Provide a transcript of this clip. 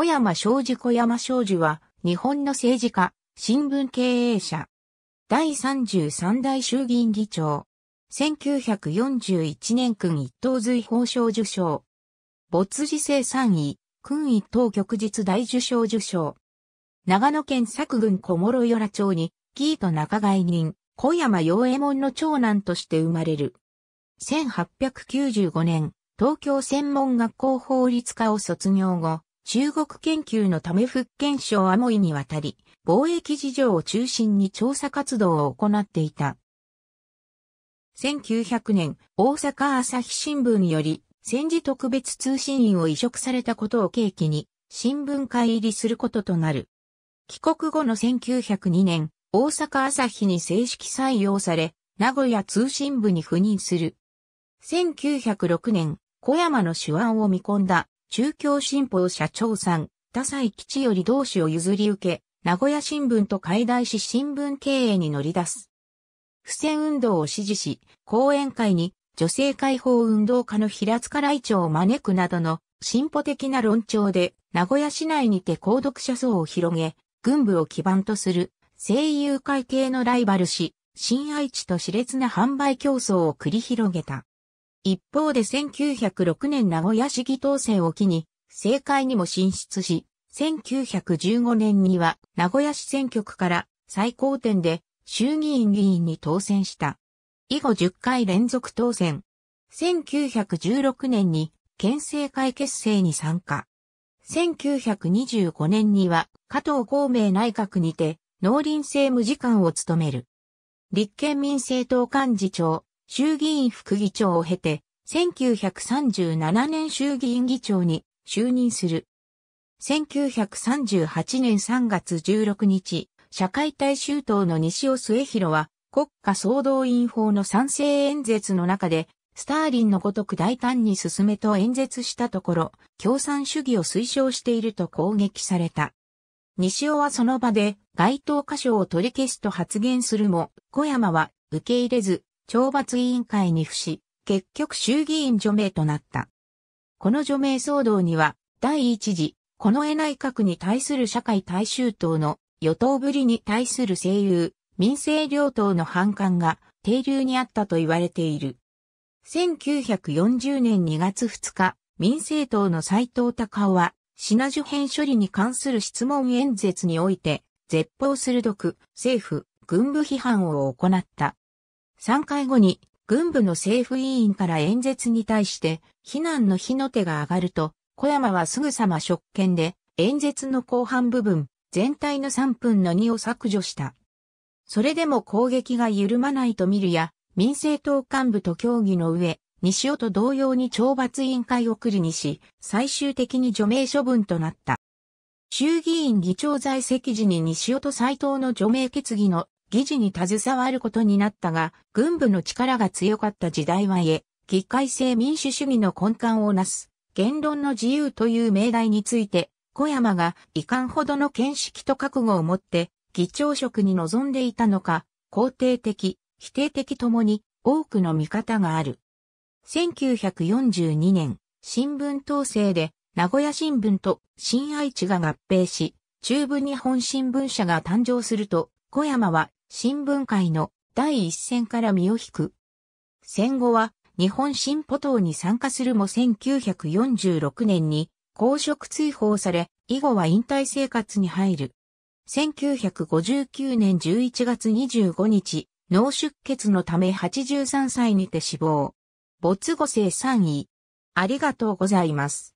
小山正治小山正治は、日本の政治家、新聞経営者。第33代衆議院議長。1941年君一等随法賞受賞。没時制3位、君一等旭日大受賞受賞。長野県佐久郡小諸与良町に、義ーと仲外人、小山陽右衛門の長男として生まれる。1895年、東京専門学校法律科を卒業後、中国研究のため福建省アモイに渡り、貿易事情を中心に調査活動を行っていた。1900年、大阪朝日新聞より、戦時特別通信員を移植されたことを契機に、新聞会入りすることとなる。帰国後の1902年、大阪朝日に正式採用され、名古屋通信部に赴任する。1906年、小山の手腕を見込んだ中京新報社長さん、田西吉より同志を譲り受け、名古屋新聞と解題し新聞経営に乗り出す。不戦運動を支持し、講演会に女性解放運動家の平塚来長を招くなどの進歩的な論調で、名古屋市内にて購読者層を広げ、軍部を基盤とする声優会系のライバルし、新愛知と熾烈な販売競争を繰り広げた。一方で1906年名古屋市議当選を機に、政界にも進出し、1915年には名古屋市選挙区から最高点で衆議院議員に当選した。以後10回連続当選。1916年に県政会結成に参加。1925年には加藤公明内閣にて農林政務次官を務める。立憲民政党幹事長、衆議院副議長を経て、1937年衆議院議長に就任する。1938年3月16日、社会大衆党の西尾末広は、国家総動員法の賛成演説の中で、スターリンのごとく大胆に進めと演説したところ、共産主義を推奨していると攻撃された。西尾はその場で、該当箇所を取り消すと発言するも、小山は受け入れず、懲罰委員会に付し、結局衆議院除名となった。この除名騒動には、第一次、この絵内閣に対する社会大衆党の与党ぶりに対する声優、民政両党の反感が定流にあったと言われている。1940年2月2日、民政党の斎藤隆夫は、品受編処理に関する質問演説において、絶望鋭く、政府、軍部批判を行った。3回後に軍部の政府委員から演説に対して非難の火の手が上がると、小山はすぐさま職権で演説の後半部分、全体の3分の2を削除した。それでも攻撃が緩まないと見るや、民政党幹部と協議の上、西尾と同様に懲罰委員会を繰りにし、最終的に除名処分となった。衆議院議長在籍時に西尾と斎藤の除名決議の議事に携わることになったが、軍部の力が強かった時代はえ、議会制民主主義の根幹をなす、言論の自由という命題について、小山が遺憾ほどの見識と覚悟を持って、議長職に臨んでいたのか、肯定的、否定的ともに多くの見方がある。1942年、新聞統制で、名古屋新聞と新愛知が合併し、中部日本新聞社が誕生すると、小山は新聞界の第一線から身を引く。戦後は日本新歩党に参加するも1946年に公職追放され、以後は引退生活に入る。1959年11月25日、脳出血のため83歳にて死亡。没後生3位。ありがとうございます。